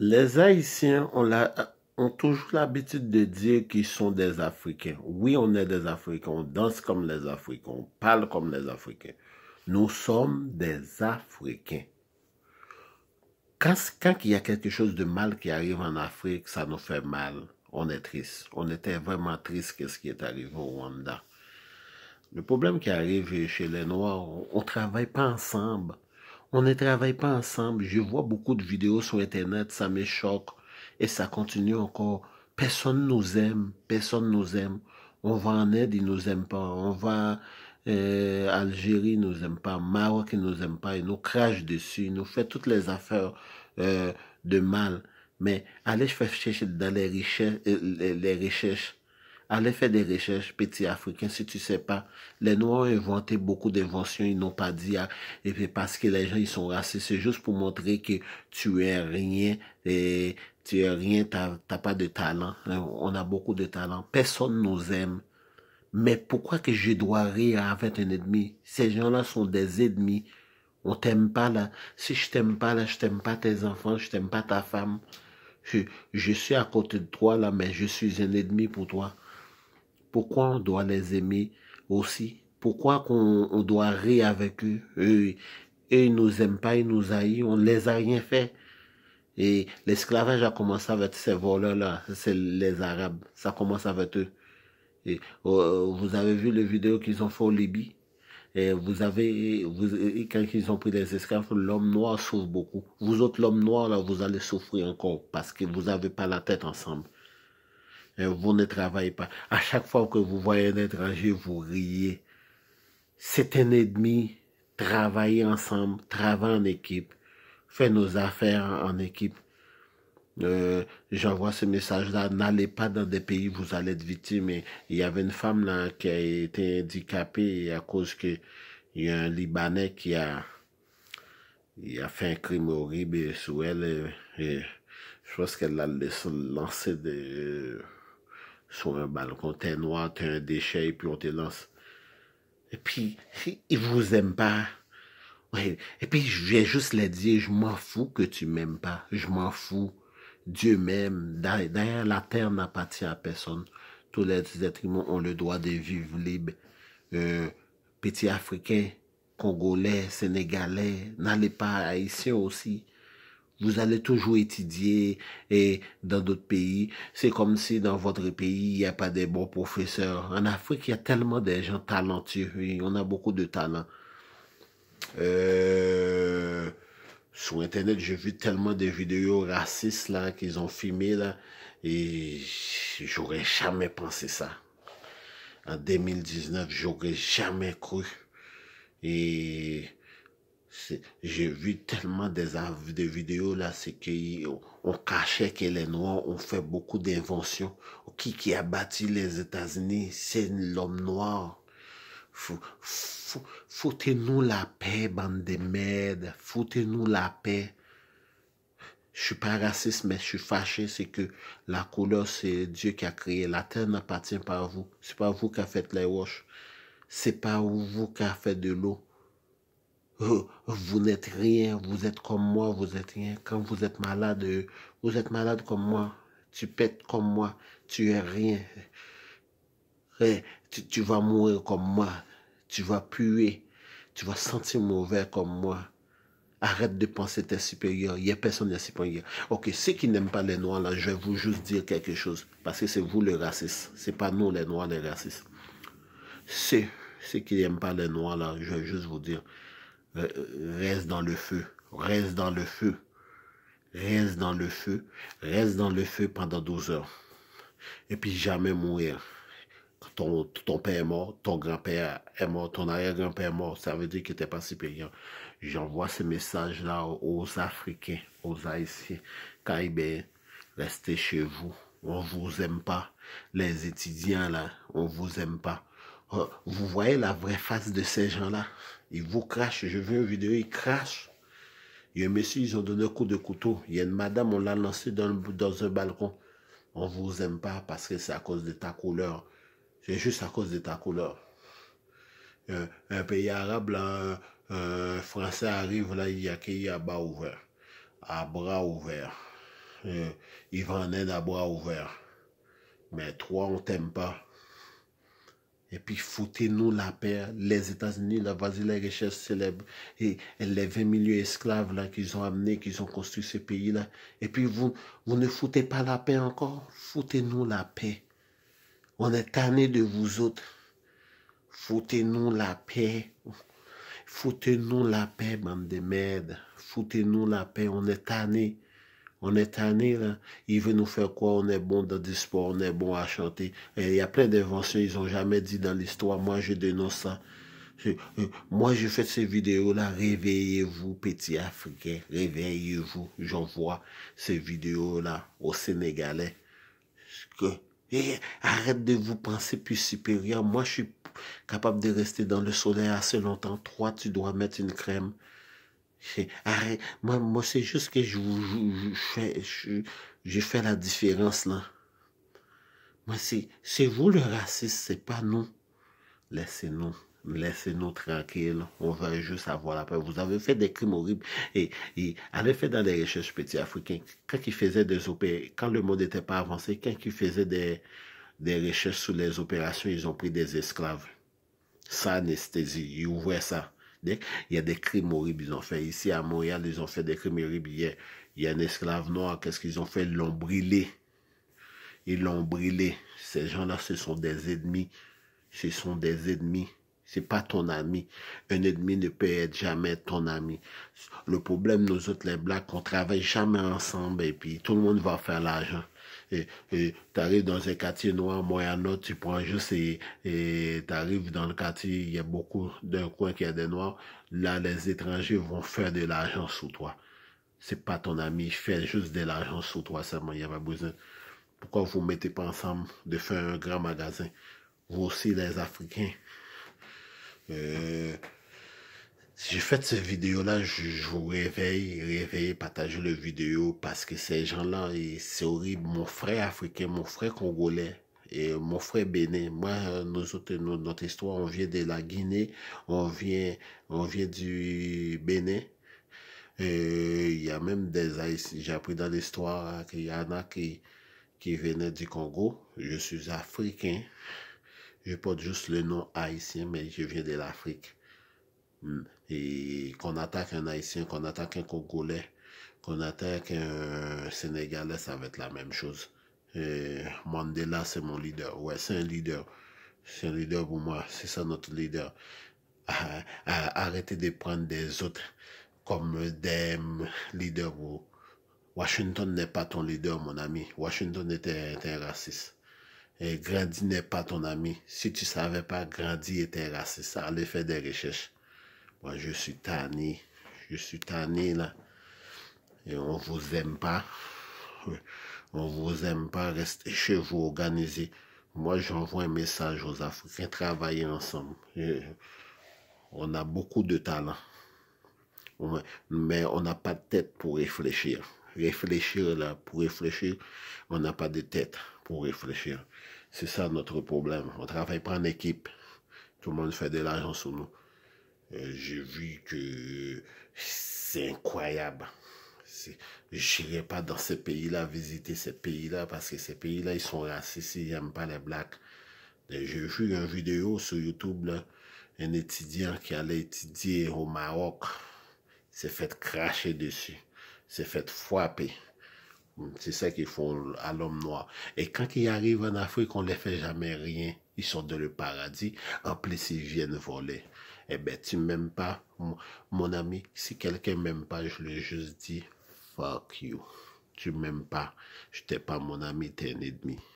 Les Haïtiens ont, ont toujours l'habitude de dire qu'ils sont des Africains. Oui, on est des Africains, on danse comme les Africains, on parle comme les Africains. Nous sommes des Africains. Quand, quand il y a quelque chose de mal qui arrive en Afrique, ça nous fait mal. On est triste. On était vraiment triste qu'est-ce qui est arrivé au Rwanda. Le problème qui arrive chez les Noirs, on ne travaille pas ensemble. On ne travaille pas ensemble. Je vois beaucoup de vidéos sur Internet, ça me choque. Et ça continue encore. Personne nous aime. Personne nous aime. On va en aide, ils nous aiment pas. On va euh, Algérie, ils nous aiment pas. Maroc, ils nous aiment pas. Ils nous crachent dessus. Ils nous font toutes les affaires euh, de mal. Mais allez faire chercher dans euh, les les recherches Allez faire des recherches, petits Africains, si tu sais pas. Les Noirs ont inventé beaucoup d'inventions, ils n'ont pas dit, à. Ah, et puis parce que les gens, ils sont racistes, c'est juste pour montrer que tu es rien, et tu es rien, t'as pas de talent. Euh, on a beaucoup de talent. Personne nous aime. Mais pourquoi que je dois rire avec un ennemi? Ces gens-là sont des ennemis. On t'aime pas là. Si je t'aime pas là, je t'aime pas tes enfants, je t'aime pas ta femme. je, suis à côté de toi là, mais je suis un ennemi pour toi. Pourquoi on doit les aimer aussi Pourquoi on, doit rire avec eux Eux, ils nous aiment pas, ils nous haïssent, on les a rien fait. Et l'esclavage a commencé avec ces voleurs-là, c'est les Arabes, ça commence avec eux. Et, oh, oh, vous avez vu les vidéos qu'ils ont fait au Libye et vous avez, quand ils ont pris les esclaves, l'homme noir souffre beaucoup. Vous autres, l'homme noir, là, vous allez souffrir encore parce que vous n'avez pas la tête ensemble. Eh, vous ne travaillez pas. À chaque fois que vous voyez un étranger, vous riez. C'est un ennemi. Travaillez ensemble, travaillez en équipe, faites nos affaires en équipe. Euh, j'envoie ce message-là, n'allez pas dans des pays où vous allez être victime. il y avait une femme là qui a été handicapée à cause que y a un Libanais qui a, il a fait un crime horrible sur elle. Et, je pense qu'elle a lancer des sur un balcon, t'es noir, t'es un déchet, et puis on te lance. Et puis, ils vous aiment pas. Ouais. Et puis, je vais juste les dire, je m'en fous que tu m'aimes pas. Je m'en fous. Dieu m'aime. D'ailleurs, la terre n'appartient à personne. Tous les êtres humains ont le droit de vivre libre. Euh, petits Africains, Congolais, Sénégalais, n'allez pas Haïtien aussi. Vous allez toujours étudier et dans d'autres pays. C'est comme si dans votre pays, il n'y a pas de bons professeurs. En Afrique, il y a tellement de gens talentueux. on a beaucoup de talents. Euh, sur Internet, j'ai vu tellement de vidéos racistes là qu'ils ont filmées là. Et j'aurais jamais pensé ça. En 2019, j'aurais jamais cru. Et j'ai vu tellement des, de vidéos là, c'est qu'on on cachait que les Noirs ont fait beaucoup d'inventions. Qui, qui a bâti les États-Unis, c'est l'homme noir. Foutez-nous la paix, bande de merde Foutez-nous la paix. Je suis pas raciste, mais je suis fâché. C'est que la couleur, c'est Dieu qui a créé. La terre n'appartient pas à vous. C'est pas vous qui avez fait les roches. C'est pas vous qui avez fait de l'eau. Euh, vous n'êtes rien, vous êtes comme moi, vous êtes rien. Quand vous êtes malade, vous êtes malade comme moi, tu pètes comme moi, tu es rien. Eh, tu, vas mourir comme moi, tu vas puer, tu vas sentir mauvais comme moi. Arrête de penser es supérieur, Il n'y a personne de supérieur. Ok, ceux qui n'aiment pas les Noirs, là, je vais vous juste dire quelque chose. Parce que c'est vous le raciste. C'est pas nous les Noirs les racistes. C'est ceux qui n'aiment pas les Noirs, là, je vais juste vous dire. Reste dans le feu, reste dans le feu, reste dans le feu, reste dans le feu pendant 12 heures. Et puis jamais mourir. Ton, ton père est mort, ton grand-père est mort, ton arrière-grand-père est mort, ça veut dire qu'il n'était pas supérieur. J'envoie ce message-là aux Africains, aux Haïtiens, Caribéens. Restez chez vous. On vous aime pas. Les étudiants, là, on vous aime pas. Oh, vous voyez la vraie face de ces gens-là. Ils vous crachent. Je veux une vidéo, ils crachent. Il y a un monsieur, ils ont donné un coup de couteau. Il y a une madame, on l'a lancé dans, un balcon. On ne vous aime pas parce que c'est à cause de ta couleur. C'est juste à cause de ta couleur. Euh, un, pays arabe, un, français arrive, là, il y accueille à bas ouvert, à bras ouverts. Euh, il va en aide à bras ouverts. Mais toi, on t'aime pas. Et puis foutez-nous la paix. Les États-Unis, la vas-y, les richesses célèbres. Et, les 20 millions d'esclaves là qu'ils ont amenés, qu'ils ont construit ce pays-là. Et puis vous, vous ne foutez pas la paix encore. Foutez-nous la paix. On est tanné de vous autres. Foutez-nous la paix. Foutez-nous la paix, bande de merde. Foutez-nous la paix. On est tanné. On est tanné, là. Il veut nous faire quoi? On est bon dans du sport, on est bon à chanter. Et il y a plein d'inventions, ils n'ont jamais dit dans l'histoire, moi je dénonce ça. Euh, moi je fais ces vidéos-là, réveillez-vous, petits Africains, réveillez-vous. J'envoie ces vidéos-là aux Sénégalais. Que, eh, arrête de vous penser plus supérieur. Moi je suis capable de rester dans le soleil assez longtemps. Trois, tu dois mettre une crème. Arrête. Moi, c'est juste que je, je, fais, je, fais la différence là. Moi, c'est vous le raciste, c'est pas nous. Laissez-nous. Laissez-nous tranquilles. On va juste avoir la paix. Vous avez fait des crimes horribles. Et, et allez faire dans des recherches petits africains. Quand ils faisaient des opérations, quand le monde n'était pas avancé, quand ils faisaient des, des recherches sur les opérations, ils ont pris des esclaves. Ça anesthésie. Ils ouvraient ça il y a des crimes horribles ils ont fait. Ici, à Montréal, ils ont fait des crimes horribles. Il y a, il y a un esclave noir. Qu'est-ce qu'ils ont fait Ils l'ont brûlé. Ils l'ont brûlé. Ces gens-là, ce sont des ennemis. Ce sont des ennemis. C'est pas ton ami. Un ennemi ne peut être jamais ton ami. Le problème, nous autres, les blacks, on travaille jamais ensemble et puis tout le monde va faire l'argent. Et tu arrives dans un quartier noir, Moyano, tu prends juste et tu arrives dans le quartier, il y a beaucoup d'un coin qui a des noirs. Là, les étrangers vont faire de l'argent sous toi. C'est pas ton ami, fais juste de l'argent sous toi seulement, il n'y a pas besoin. Pourquoi vous mettez pas ensemble de faire un grand magasin? Vous aussi, les Africains, si euh, j'ai fait cette vidéo-là, je, vous réveille, réveillez, partagez le vidéo parce que ces gens-là, c'est horrible. Mon frère africain, mon frère congolais et mon frère bénin, moi, nous autres, notre histoire, on vient de la Guinée, on vient, on vient du Bénin. Il y a même des j'ai appris dans l'histoire qu'il y en a qui, qui venaient du Congo. Je suis africain je porte juste le nom haïtien, mais je viens de l'Afrique. Hmm. Et qu'on attaque un haïtien, qu'on attaque un congolais, qu'on attaque un sénégalais, ça va être la même chose. Mandela, c'est mon leader. Ouais, c'est un leader. C'est un leader pour moi. C'est ça notre leader. Ah, ah, arrêtez de prendre des autres comme des leaders. Washington n'est pas ton leader, mon ami. Washington était, était un raciste. Et grandi n'est pas ton ami. Si tu savais pas, grandi était raciste. Allez faire des recherches. Moi, je suis tanné. Je suis tanné, là. Et on vous aime pas. On vous aime pas. Restez chez vous, organisez. Moi, j'envoie un message aux Africains. Travaillez ensemble. on a beaucoup de talent. Mais on n'a pas de tête pour réfléchir. Réfléchir, là, pour réfléchir, on n'a pas de tête pour réfléchir. C'est ça notre problème. On travaille pas en équipe. Tout le monde fait de l'argent sur nous. Euh, j'ai vu que c'est incroyable. Je n'irai pas dans ces pays-là, visiter ces pays-là, parce que ces pays-là, ils sont racistes, ils n'aiment pas les blacks. J'ai vu une vidéo sur YouTube, un étudiant qui allait étudier au Maroc s'est fait cracher dessus, s'est fait frapper. C'est ça qu'ils font à l'homme noir. Et quand ils arrivent en Afrique, on ne les fait jamais rien. Ils sont dans le paradis. En plus, ils viennent voler. Eh bien, tu m'aimes pas, mon ami. Si quelqu'un m'aime pas, je lui juste dis, fuck you. Tu m'aimes pas. Je t'ai pas mon ami, t'es un ennemi.